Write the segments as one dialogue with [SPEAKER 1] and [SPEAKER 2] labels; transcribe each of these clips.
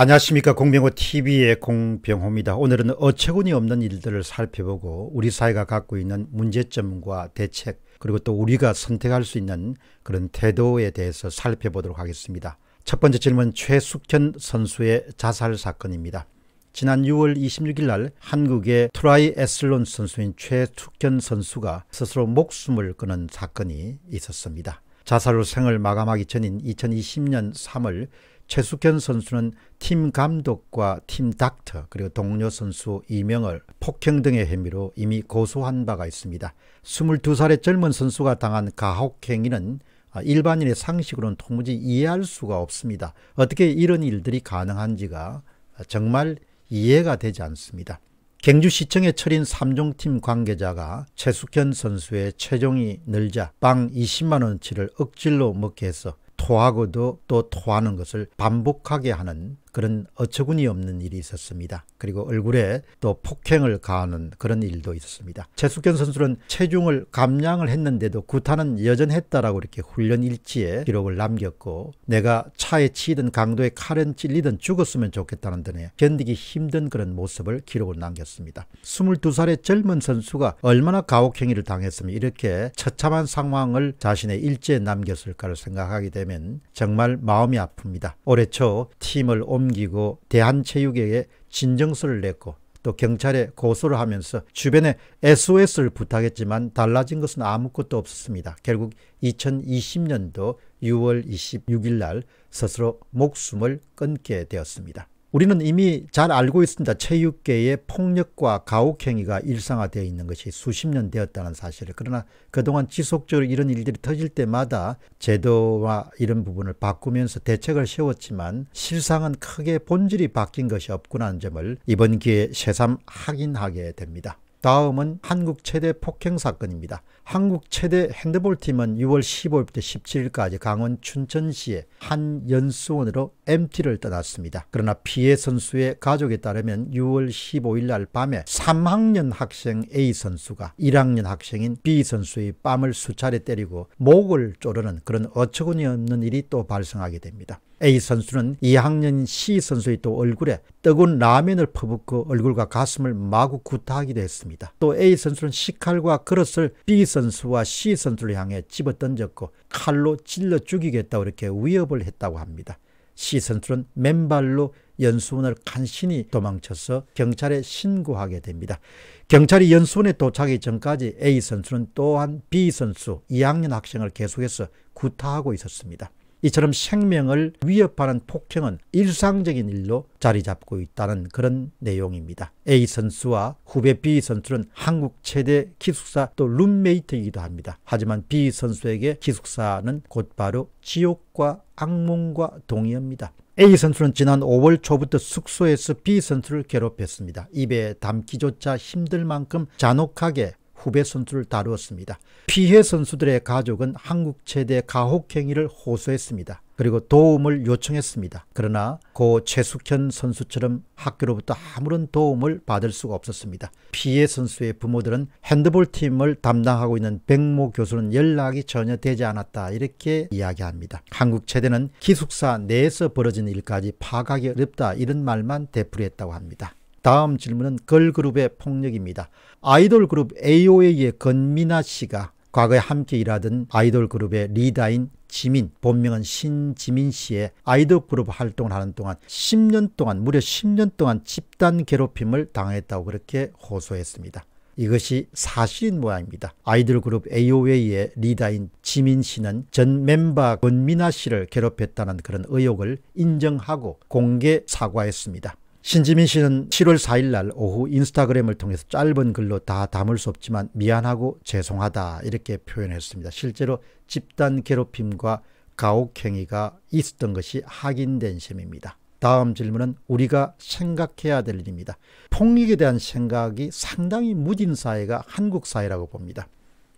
[SPEAKER 1] 안녕하십니까 공병호 TV의 공병호입니다. 오늘은 어처구니 없는 일들을 살펴보고 우리 사회가 갖고 있는 문제점과 대책 그리고 또 우리가 선택할 수 있는 그런 태도에 대해서 살펴보도록 하겠습니다. 첫 번째 질문 최숙현 선수의 자살 사건입니다. 지난 6월 26일 날 한국의 트라이애슬론 선수인 최숙현 선수가 스스로 목숨을 끊은 사건이 있었습니다. 자살로 생을 마감하기 전인 2020년 3월 최숙현 선수는 팀 감독과 팀 닥터 그리고 동료 선수 이명을 폭행 등의 혐의로 이미 고소한 바가 있습니다. 22살의 젊은 선수가 당한 가혹행위는 아, 일반인의 상식으로는 도무지 이해할 수가 없습니다. 어떻게 이런 일들이 가능한지가 정말 이해가 되지 않습니다. 경주시청의 철인 3종팀 관계자가 최숙현 선수의 체중이 늘자 빵 20만원치를 억질로 먹게 해서 토하고도 또 토하는 것을 반복하게 하는 그런 어처구니 없는 일이 있었습니다. 그리고 얼굴에 또 폭행을 가하는 그런 일도 있었습니다. 최숙현 선수는 체중을 감량을 했는데도 구타는 여전했다라고 이렇게 훈련 일지에 기록을 남겼고 내가 차에 치이든 강도에 칼은 찔리든 죽었으면 좋겠다는 등의 견디기 힘든 그런 모습을 기록을 남겼습니다. 22살의 젊은 선수가 얼마나 가혹행위를 당했으면 이렇게 처참한 상황을 자신의 일지에 남겼을까를 생각하게 되면 정말 마음이 아픕니다. 올해 초 팀을 옮 넘기고 대한체육회에 진정서를 냈고 또 경찰에 고소를 하면서 주변에 SOS를 부탁했지만 달라진 것은 아무것도 없었습니다. 결국 2020년도 6월 26일 날 스스로 목숨을 끊게 되었습니다. 우리는 이미 잘 알고 있습니다. 체육계의 폭력과 가혹행위가 일상화되어 있는 것이 수십 년 되었다는 사실을. 그러나 그동안 지속적으로 이런 일들이 터질 때마다 제도와 이런 부분을 바꾸면서 대책을 세웠지만 실상은 크게 본질이 바뀐 것이 없구나 하는 점을 이번 기회에 새삼 확인하게 됩니다. 다음은 한국 최대 폭행 사건입니다. 한국 최대 핸드볼팀은 6월 15일부터 17일까지 강원 춘천시의 한 연수원으로 MT를 떠났습니다. 그러나 피해 선수의 가족에 따르면 6월 15일 날 밤에 3학년 학생 A 선수가 1학년 학생인 B 선수의 뺨을 수차례 때리고 목을 조르는 그런 어처구니없는 일이 또 발생하게 됩니다. A 선수는 2학년 C 선수의 또 얼굴에 뜨거운 라면을 퍼붓고 얼굴과 가슴을 마구 구타하기도 했습니다. 또 A 선수는 시칼과 그릇을 B 선수와 C 선수를 향해 집어 던졌고 칼로 찔러 죽이겠다고 이렇게 위협을 했다고 합니다. C 선수는 맨발로 연수원을 간신히 도망쳐서 경찰에 신고하게 됩니다. 경찰이 연수원에 도착하기 전까지 A 선수는 또한 B 선수 2학년 학생을 계속해서 구타하고 있었습니다. 이처럼 생명을 위협하는 폭행은 일상적인 일로 자리 잡고 있다는 그런 내용입니다. A 선수와 후배 B 선수는 한국 최대 기숙사 또 룸메이트이기도 합니다. 하지만 B 선수에게 기숙사는 곧바로 지옥과 악몽과 동의합니다. A 선수는 지난 5월 초부터 숙소에서 B 선수를 괴롭혔습니다. 입에 담기조차 힘들 만큼 잔혹하게 후배 선수를 다루었습니다. 피해 선수들의 가족은 한국 최대 가혹행위를 호소했습니다. 그리고 도움을 요청했습니다. 그러나 고 최숙현 선수처럼 학교로부터 아무런 도움을 받을 수가 없었습니다. 피해 선수의 부모들은 핸드볼 팀을 담당하고 있는 백모 교수는 연락이 전혀 되지 않았다 이렇게 이야기합니다. 한국 최대는 기숙사 내에서 벌어진 일까지 파악하기 어렵다 이런 말만 되풀이했다고 합니다. 다음 질문은 걸그룹의 폭력입니다. 아이돌 그룹 AOA의 건미나 씨가 과거에 함께 일하던 아이돌 그룹의 리더인 지민, 본명은 신지민 씨의 아이돌 그룹 활동을 하는 동안 10년 동안, 무려 10년 동안 집단 괴롭힘을 당했다고 그렇게 호소했습니다. 이것이 사실인 모양입니다. 아이돌 그룹 AOA의 리더인 지민 씨는 전 멤버 권민아 씨를 괴롭혔다는 그런 의혹을 인정하고 공개 사과했습니다. 신지민 씨는 7월 4일 날 오후 인스타그램을 통해서 짧은 글로 다 담을 수 없지만 미안하고 죄송하다 이렇게 표현했습니다. 실제로 집단 괴롭힘과 가혹행위가 있었던 것이 확인된 셈입니다. 다음 질문은 우리가 생각해야 될 일입니다. 폭력에 대한 생각이 상당히 무딘 사회가 한국 사회라고 봅니다.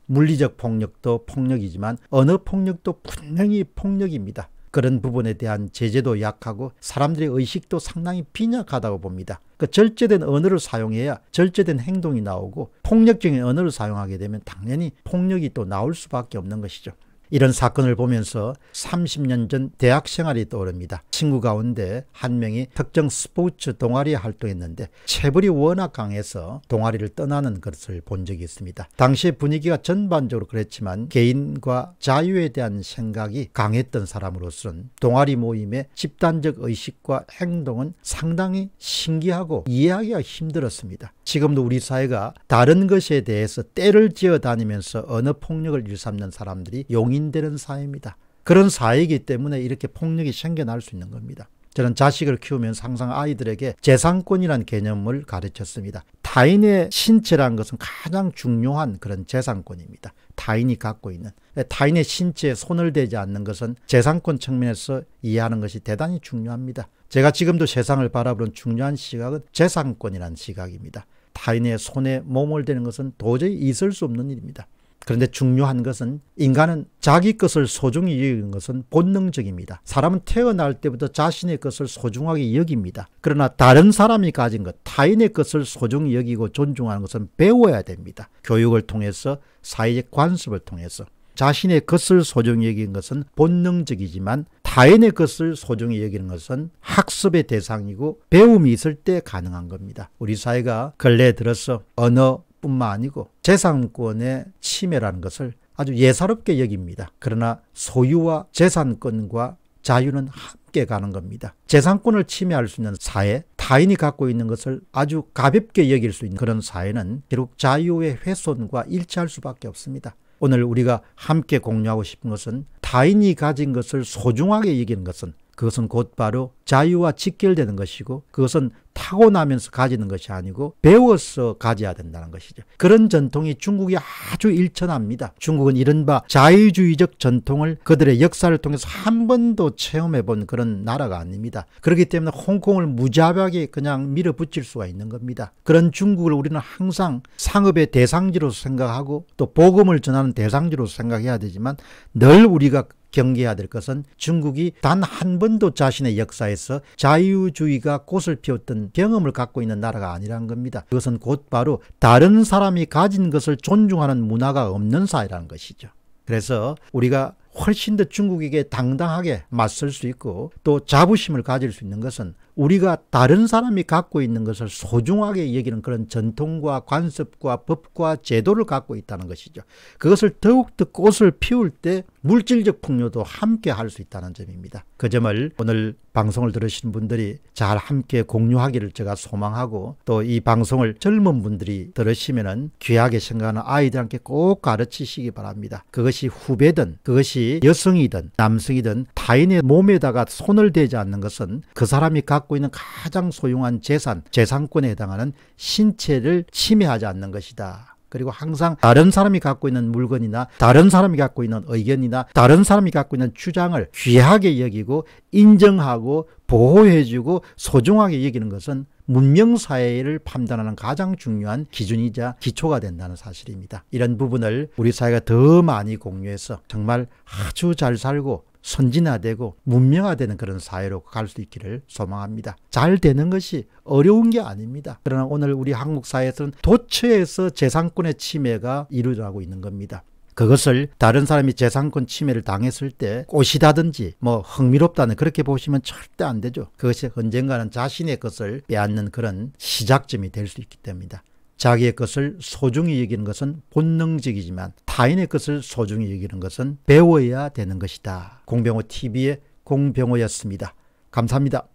[SPEAKER 1] 물리적 폭력도 폭력이지만 언어 폭력도 분명히 폭력입니다. 그런 부분에 대한 제재도 약하고 사람들의 의식도 상당히 빈약하다고 봅니다. 그 절제된 언어를 사용해야 절제된 행동이 나오고 폭력적인 언어를 사용하게 되면 당연히 폭력이 또 나올 수밖에 없는 것이죠. 이런 사건을 보면서 30년 전 대학 생활이 떠오릅니다. 친구 가운데 한 명이 특정 스포츠 동아리에 활동했는데 체벌이 워낙 강해서 동아리를 떠나는 것을 본 적이 있습니다. 당시 분위기가 전반적으로 그랬지만 개인과 자유에 대한 생각이 강했던 사람으로서는 동아리 모임의 집단적 의식과 행동은 상당히 신기하고 이해하기가 힘들었습니다. 지금도 우리 사회가 다른 것에 대해서 때를 지어 다니면서 언어 폭력을 일삼는 사람들이 용인 용인되는 사회입니다. 그런 사회이기 때문에 이렇게 폭력이 생겨날 수 있는 겁니다. 저는 자식을 키우면서 항상 아이들에게 재산권이란 개념을 가르쳤습니다. 타인의 신체라 것은 가장 중요한 그런 재산권입니다. 타인이 갖고 있는. 타인의 신체에 손을 대지 않는 것은 재산권 측면에서 이해하는 것이 대단히 중요합니다. 제가 지금도 세상을 바라보는 중요한 시각은 재산권이란 시각입니다. 타인의 손에 몸을 대는 것은 도저히 있을 수 없는 일입니다. 그런데 중요한 것은 인간은 자기 것을 소중히 여기는 것은 본능적입니다. 사람은 태어날 때부터 자신의 것을 소중하게 여깁니다. 그러나 다른 사람이 가진 것, 타인의 것을 소중히 여기고 존중하는 것은 배워야 됩니다. 교육을 통해서 사회적 관습을 통해서 자신의 것을 소중히 여기는 것은 본능적이지만 타인의 것을 소중히 여기는 것은 학습의 대상이고 배움이 있을 때 가능한 겁니다. 우리 사회가 근래 들어서 언어 뿐만 아니고 재산권의 침해라는 것을 아주 예사롭게 여깁니다. 그러나 소유와 재산권과 자유는 함께 가는 겁니다. 재산권을 침해할 수 있는 사회, 타인이 갖고 있는 것을 아주 가볍게 여길 수 있는 그런 사회는 결국 자유의 훼손과 일치할 수밖에 없습니다. 오늘 우리가 함께 공유하고 싶은 것은 타인이 가진 것을 소중하게 여기는 것은 그것은 곧바로 자유와 직결되는 것이고 그것은 타고나면서 가지는 것이 아니고 배워서 가져야 된다는 것이죠. 그런 전통이 중국이 아주 일천합니다. 중국은 이른바 자유주의적 전통을 그들의 역사를 통해서 한 번도 체험해 본 그런 나라가 아닙니다. 그렇기 때문에 홍콩을 무자비하게 그냥 밀어붙일 수가 있는 겁니다. 그런 중국을 우리는 항상 상업의 대상지로 생각하고 또 복음을 전하는 대상지로 생각해야 되지만 늘 우리가 경계해야 될 것은 중국이 단 한 번도 자신의 역사에서 해서 자유주의가 꽃을 피웠던 경험을 갖고 있는 나라가 아니라는 겁니다. 그것은 곧바로 다른 사람이 가진 것을 존중하는 문화가 없는 사회라는 것이죠. 그래서 우리가 훨씬 더 중국에게 당당하게 맞설 수 있고 또 자부심을 가질 수 있는 것은 우리가 다른 사람이 갖고 있는 것을 소중하게 여기는 그런 전통과 관습과 법과 제도를 갖고 있다는 것이죠. 그것을 더욱더 꽃을 피울 때 물질적 풍요도 함께 할 수 있다는 점입니다. 그 점을 오늘 방송을 들으신 분들이 잘 함께 공유하기를 제가 소망하고 또 이 방송을 젊은 분들이 들으시면은 귀하게 생각하는 아이들한테 꼭 가르치시기 바랍니다. 그것이 후배든 그것이 것이 여성이든 남성이든 타인의 몸에다가 손을 대지 않는 것은 그 사람이 갖고 있는 가장 소중한 재산, 재산권에 해당하는 신체를 침해하지 않는 것이다. 그리고 항상 다른 사람이 갖고 있는 물건이나 다른 사람이 갖고 있는 의견이나 다른 사람이 갖고 있는 주장을 귀하게 여기고 인정하고 보호해주고 소중하게 여기는 것은 문명사회를 판단하는 가장 중요한 기준이자 기초가 된다는 사실입니다. 이런 부분을 우리 사회가 더 많이 공유해서 정말 아주 잘 살고 선진화되고 문명화되는 그런 사회로 갈 수 있기를 소망합니다. 잘 되는 것이 어려운 게 아닙니다. 그러나 오늘 우리 한국 사회에서는 도처에서 재산권의 침해가 이루어지고 있는 겁니다. 그것을 다른 사람이 재산권 침해를 당했을 때 꽃이다든지 뭐 흥미롭다는 그렇게 보시면 절대 안 되죠. 그것이 언젠가는 자신의 것을 빼앗는 그런 시작점이 될 수 있기 때문이다. 자기의 것을 소중히 여기는 것은 본능적이지만 타인의 것을 소중히 여기는 것은 배워야 되는 것이다. 공병호 TV의 공병호였습니다. 감사합니다.